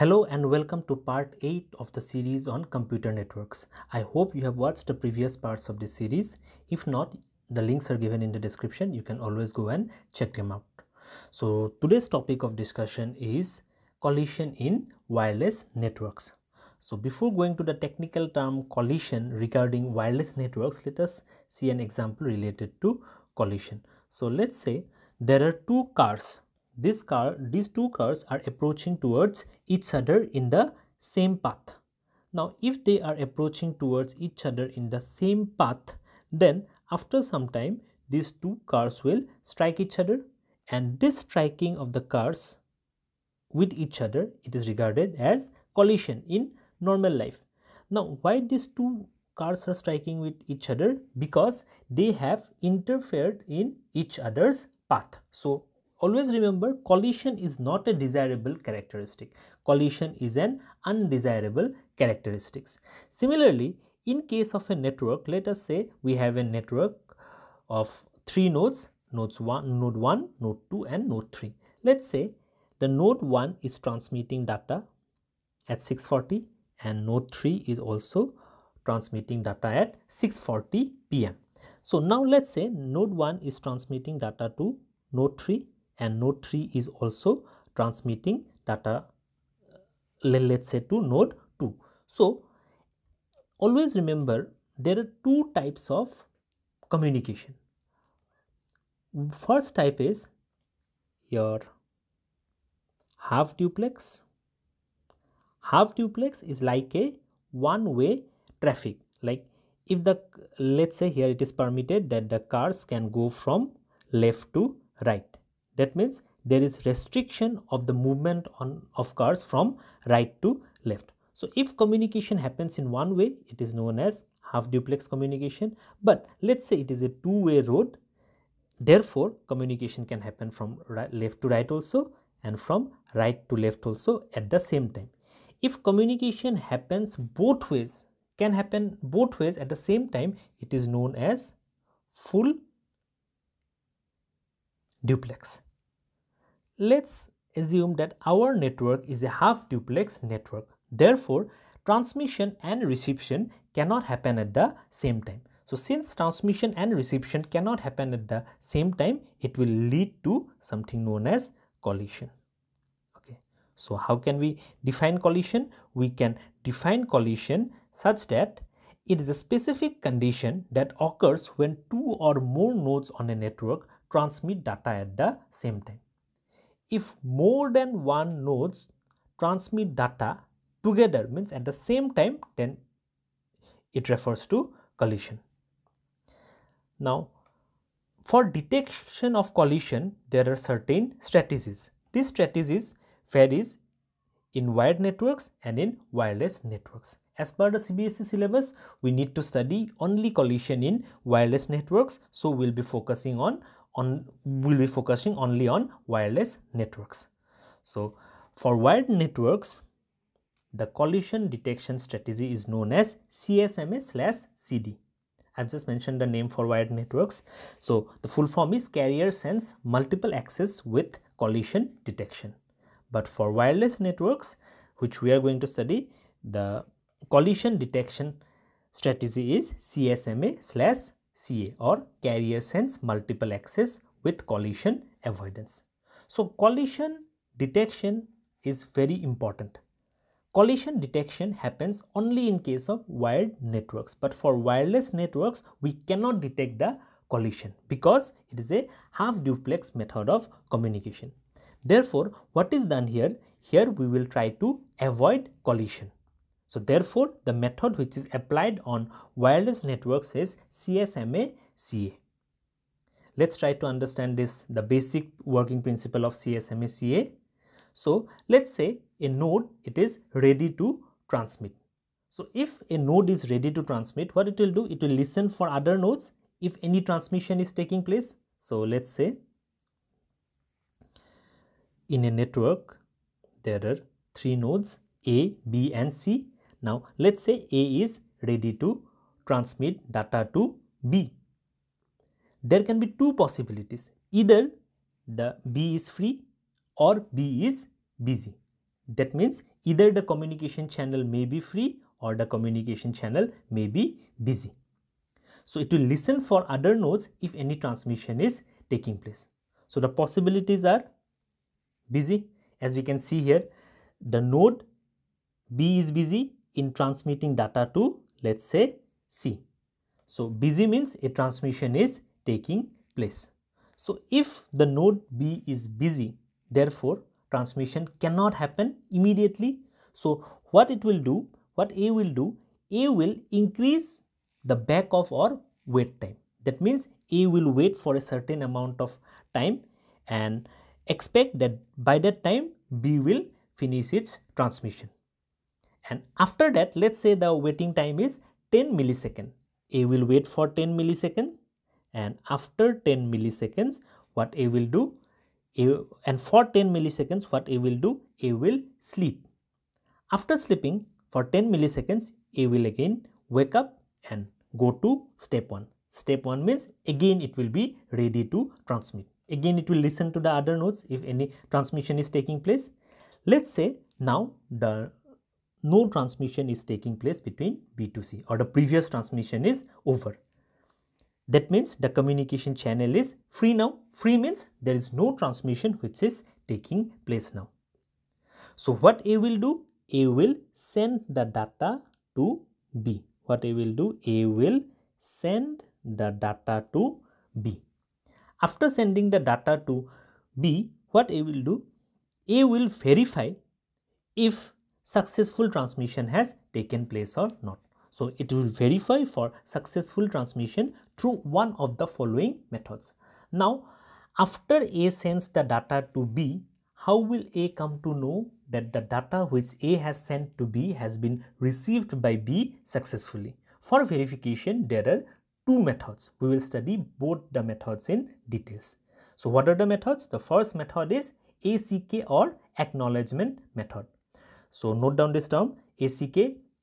Hello and welcome to part 8 of the series on computer networks. I hope you have watched the previous parts of this series. If not, the links are given in the description. You can always go and check them out. So today's topic of discussion is collision in wireless networks. So before going to the technical term collision regarding wireless networks, let us see an example related to collision. So let's say there are two cars this car, these two cars are approaching towards each other in the same path. Now, if they are approaching towards each other in the same path, then after some time, these two cars will strike each other and this striking of the cars with each other, it is regarded as collision in normal life. Now, why these two cars are striking with each other? Because they have interfered in each other's path. So, Always remember collision is not a desirable characteristic. Collision is an undesirable characteristics. Similarly, in case of a network, let us say we have a network of three nodes, nodes one, node 1, node 2 and node 3. Let's say the node 1 is transmitting data at 640 and node 3 is also transmitting data at 6.40 pm. So now let's say node 1 is transmitting data to node 3 and node 3 is also transmitting data let's say to node 2. So always remember there are two types of communication. First type is your half duplex. Half duplex is like a one way traffic like if the let's say here it is permitted that the cars can go from left to right that means there is restriction of the movement on, of cars from right to left. So if communication happens in one way, it is known as half duplex communication. But let's say it is a two-way road. Therefore, communication can happen from right, left to right also and from right to left also at the same time. If communication happens both ways, can happen both ways at the same time, it is known as full duplex. Let's assume that our network is a half duplex network. Therefore, transmission and reception cannot happen at the same time. So since transmission and reception cannot happen at the same time, it will lead to something known as collision. Okay. So how can we define collision? We can define collision such that it is a specific condition that occurs when two or more nodes on a network transmit data at the same time. If more than one nodes transmit data together means at the same time then it refers to collision. Now for detection of collision there are certain strategies. These strategies varies in wired networks and in wireless networks. As per the CBSE syllabus, we need to study only collision in wireless networks. So, we will be focusing on on will be focusing only on wireless networks. So for wired networks, the collision detection strategy is known as CSMA slash CD. I've just mentioned the name for wired networks. So the full form is carrier sense multiple access with collision detection. But for wireless networks, which we are going to study, the collision detection strategy is CSMA slash CA or carrier sense multiple access with collision avoidance. So collision detection is very important. Collision detection happens only in case of wired networks but for wireless networks we cannot detect the collision because it is a half duplex method of communication. Therefore, what is done here? Here we will try to avoid collision. So therefore, the method which is applied on wireless networks is CSMA CA. Let's try to understand this, the basic working principle of CSMA CA. So let's say a node, it is ready to transmit. So if a node is ready to transmit, what it will do? It will listen for other nodes if any transmission is taking place. So let's say in a network, there are three nodes A, B and C now let's say A is ready to transmit data to B. There can be two possibilities. Either the B is free or B is busy. That means either the communication channel may be free or the communication channel may be busy. So it will listen for other nodes if any transmission is taking place. So the possibilities are busy. As we can see here, the node B is busy in transmitting data to let's say C. So busy means a transmission is taking place. So if the node B is busy, therefore transmission cannot happen immediately. So what it will do, what A will do, A will increase the back of or wait time. That means A will wait for a certain amount of time and expect that by that time B will finish its transmission and after that let's say the waiting time is 10 millisecond a will wait for 10 millisecond and after 10 milliseconds what a will do a, and for 10 milliseconds what a will do a will sleep after sleeping for 10 milliseconds a will again wake up and go to step 1 step 1 means again it will be ready to transmit again it will listen to the other nodes if any transmission is taking place let's say now the no transmission is taking place between B to C or the previous transmission is over. That means the communication channel is free now. Free means there is no transmission which is taking place now. So what A will do? A will send the data to B. What A will do? A will send the data to B. After sending the data to B, what A will do? A will verify if successful transmission has taken place or not. So it will verify for successful transmission through one of the following methods. Now after A sends the data to B, how will A come to know that the data which A has sent to B has been received by B successfully? For verification, there are two methods. We will study both the methods in details. So what are the methods? The first method is ACK or acknowledgement method. So note down this term ACK.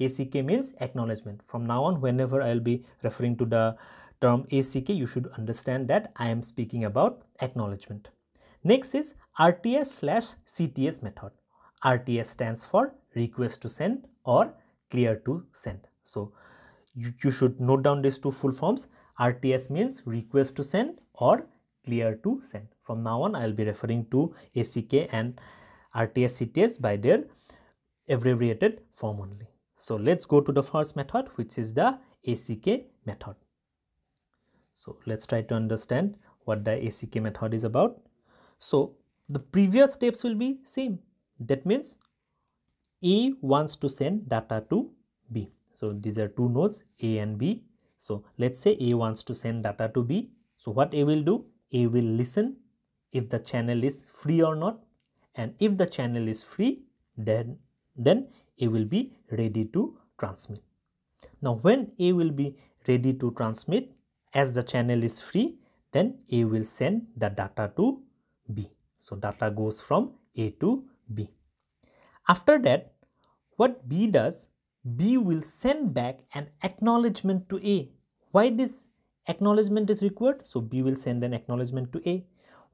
ACK means acknowledgement. From now on, whenever I'll be referring to the term ACK, you should understand that I am speaking about acknowledgement. Next is RTS slash CTS method. RTS stands for request to send or clear to send. So you, you should note down these two full forms. RTS means request to send or clear to send. From now on, I'll be referring to ACK and RTS CTS by their abbreviated form only. So let's go to the first method which is the ACK method. So let's try to understand what the ACK method is about. So the previous steps will be same. That means A wants to send data to B. So these are two nodes A and B. So let's say A wants to send data to B. So what A will do? A will listen if the channel is free or not. And if the channel is free, then then A will be ready to transmit. Now when A will be ready to transmit as the channel is free then A will send the data to B. So data goes from A to B. After that what B does B will send back an acknowledgement to A. Why this acknowledgement is required? So B will send an acknowledgement to A.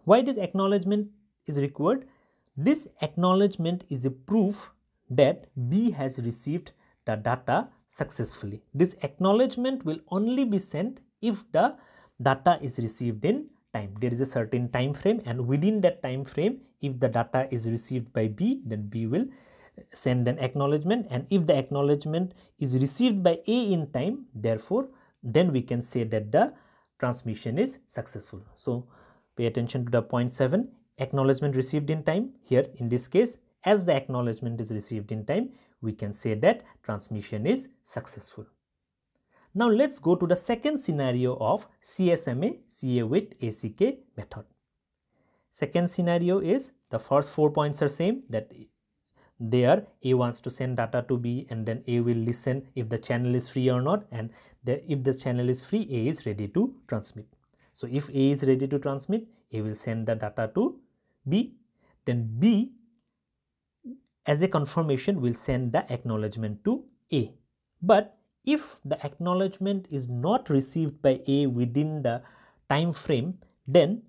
Why this acknowledgement is required? This acknowledgement is a proof that B has received the data successfully. This acknowledgement will only be sent if the data is received in time. There is a certain time frame and within that time frame, if the data is received by B, then B will send an acknowledgement and if the acknowledgement is received by A in time, therefore, then we can say that the transmission is successful. So, pay attention to the point 7 acknowledgement received in time here in this case as the acknowledgement is received in time, we can say that transmission is successful. Now let's go to the second scenario of CSMA CA with ACK method. Second scenario is the first four points are same that there A wants to send data to B and then A will listen if the channel is free or not and the, if the channel is free A is ready to transmit. So if A is ready to transmit A will send the data to B then B as a confirmation we'll send the acknowledgement to A. But if the acknowledgement is not received by A within the time frame, then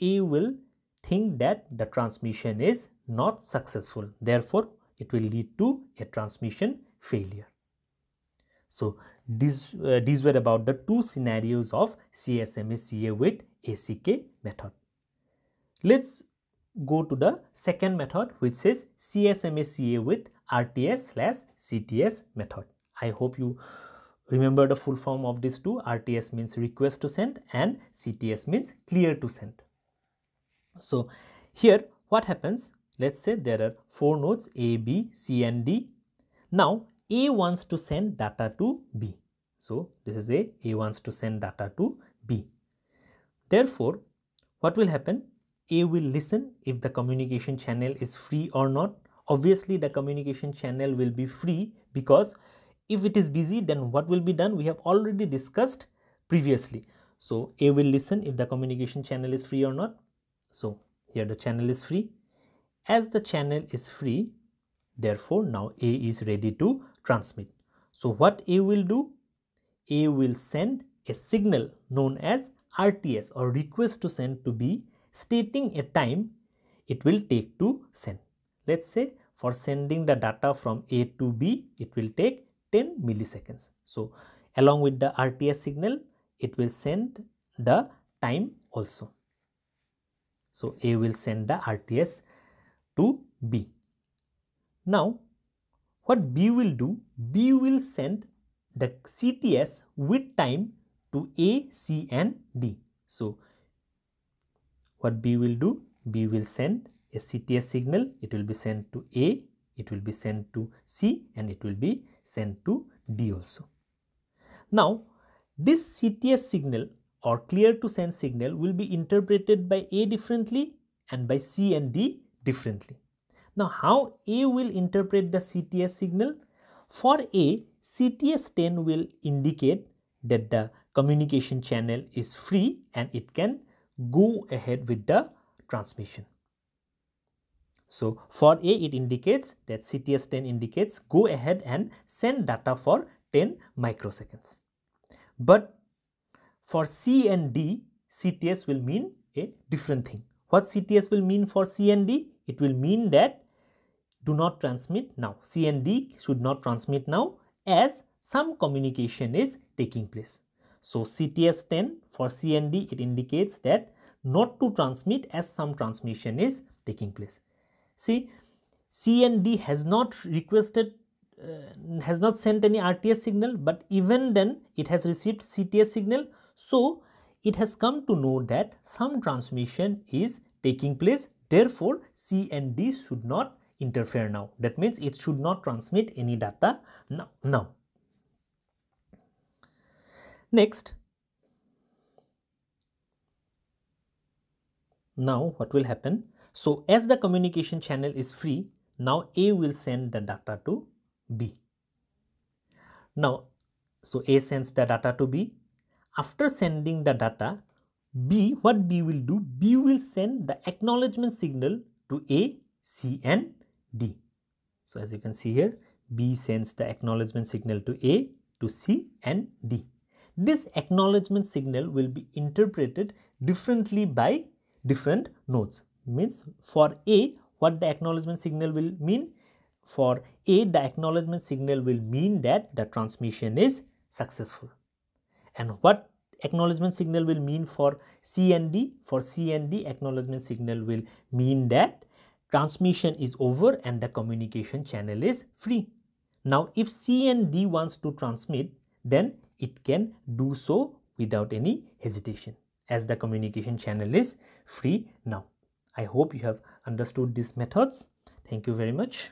A will think that the transmission is not successful. Therefore, it will lead to a transmission failure. So, these, uh, these were about the two scenarios of CSMA CA with ACK method. Let's go to the second method which is CSMACA with RTS slash CTS method. I hope you remember the full form of these two. RTS means request to send and CTS means clear to send. So here what happens? Let's say there are four nodes A, B, C and D. Now A wants to send data to B. So this is A, A wants to send data to B. Therefore, what will happen? A will listen if the communication channel is free or not. Obviously, the communication channel will be free because if it is busy, then what will be done? We have already discussed previously. So, A will listen if the communication channel is free or not. So, here the channel is free. As the channel is free, therefore, now A is ready to transmit. So, what A will do? A will send a signal known as RTS or request to send to B stating a time it will take to send. Let's say for sending the data from A to B, it will take 10 milliseconds. So, along with the RTS signal, it will send the time also. So, A will send the RTS to B. Now, what B will do? B will send the CTS with time to A, C and D. So, what B will do? B will send a CTS signal, it will be sent to A, it will be sent to C and it will be sent to D also. Now, this CTS signal or clear to send signal will be interpreted by A differently and by C and D differently. Now, how A will interpret the CTS signal? For A, CTS 10 will indicate that the communication channel is free and it can go ahead with the transmission. So for A it indicates that CTS10 indicates go ahead and send data for 10 microseconds. But for C and D CTS will mean a different thing. What CTS will mean for C and D? It will mean that do not transmit now. C and D should not transmit now as some communication is taking place. So CTS10 for CND, it indicates that not to transmit as some transmission is taking place. See, CND has not requested, uh, has not sent any RTS signal, but even then it has received CTS signal. So it has come to know that some transmission is taking place. Therefore, CND should not interfere now. That means it should not transmit any data now. now. Next, now what will happen? So as the communication channel is free, now A will send the data to B. Now, so A sends the data to B. After sending the data, B, what B will do? B will send the acknowledgement signal to A, C and D. So as you can see here, B sends the acknowledgement signal to A, to C and D. This acknowledgement signal will be interpreted differently by different nodes. Means for A, what the acknowledgement signal will mean? For A, the acknowledgement signal will mean that the transmission is successful. And what acknowledgement signal will mean for C and D? For C and D, acknowledgement signal will mean that transmission is over and the communication channel is free. Now, if C and D wants to transmit, then it can do so without any hesitation as the communication channel is free now. I hope you have understood these methods. Thank you very much.